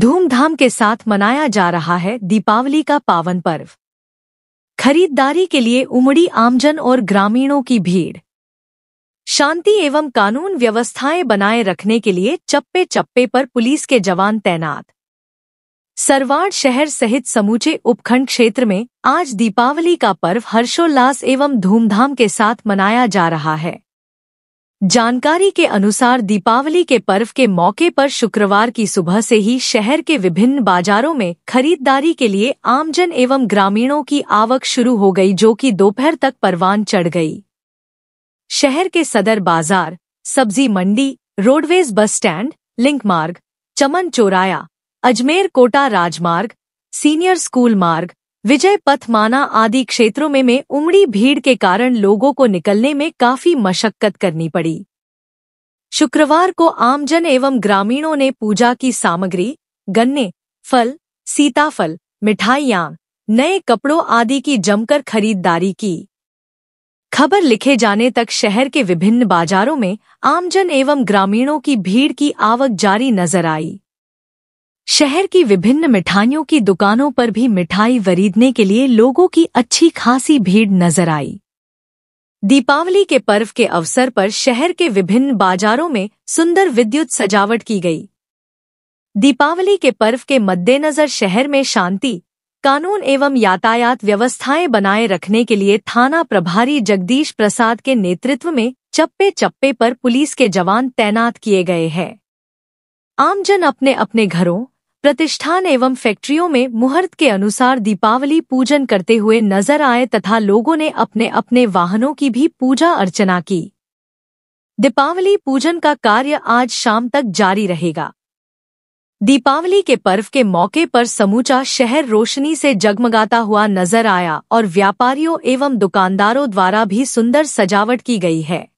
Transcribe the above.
धूमधाम के साथ मनाया जा रहा है दीपावली का पावन पर्व खरीदारी के लिए उमड़ी आमजन और ग्रामीणों की भीड़ शांति एवं कानून व्यवस्थाएं बनाए रखने के लिए चप्पे चप्पे पर पुलिस के जवान तैनात सरवाड़ शहर सहित समूचे उपखंड क्षेत्र में आज दीपावली का पर्व हर्षोल्लास एवं धूमधाम के साथ मनाया जा रहा है जानकारी के अनुसार दीपावली के पर्व के मौके पर शुक्रवार की सुबह से ही शहर के विभिन्न बाजारों में खरीदारी के लिए आमजन एवं ग्रामीणों की आवक शुरू हो गई जो कि दोपहर तक परवान चढ़ गई शहर के Sadar Bazar Sabzi Mandi roadways bus stand link Marg Chaman चौराया Ajmer Kota राजमार्ग सीनियर स्कूल मार्ग विजय पथमाना आदि क्षेत्रों में में उमड़ी भीड़ के कारण लोगों को निकलने में काफी मशक्कत करनी पड़ी शुक्रवार को आमजन एवं ग्रामीणों ने पूजा की सामग्री गन्ने फल सीताफल मिठाइयां नए कपड़ों आदि की जमकर खरीददारी की खबर लिखे जाने तक शहर के विभिन्न बाजारों में आमजन एवं ग्रामीणों की भीड़ की आवक जारी नजर आई शहर की विभिन्न मिठाइयों की दुकानों पर भी मिठाई खरीदने के लिए लोगों की अच्छी खासी भीड़ नजर आई दीपावली के पर्व के अवसर पर शहर के विभिन्न बाजारों में सुंदर विद्युत सजावट की गई दीपावली के पर्व के मद्देनजर शहर में शांति कानून एवं यातायात व्यवस्थाएं बनाए रखने के लिए थाना प्रभारी जगदीश प्रसाद के नेतृत्व में चप्पे चप्पे पर पुलिस के जवान तैनात किए गए हैं आमजन अपने अपने घरों प्रतिष्ठान एवं फैक्ट्रियों में मुहूर्त के अनुसार दीपावली पूजन करते हुए नजर आए तथा लोगों ने अपने अपने वाहनों की भी पूजा अर्चना की दीपावली पूजन का कार्य आज शाम तक जारी रहेगा दीपावली के पर्व के मौके पर समूचा शहर रोशनी से जगमगाता हुआ नजर आया और व्यापारियों एवं दुकानदारों द्वारा भी सुंदर सजावट की गई है